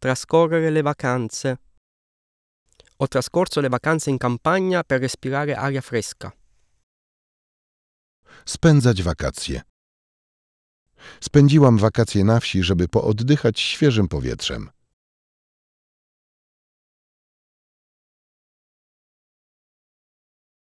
trascorrere le vacanze. Ho trascorso le vacanze in campagna per respirare aria fresca. Spędzać wakacje. Spędziłam wakacje na wsi, żeby pooddychać świeżym powietrzem.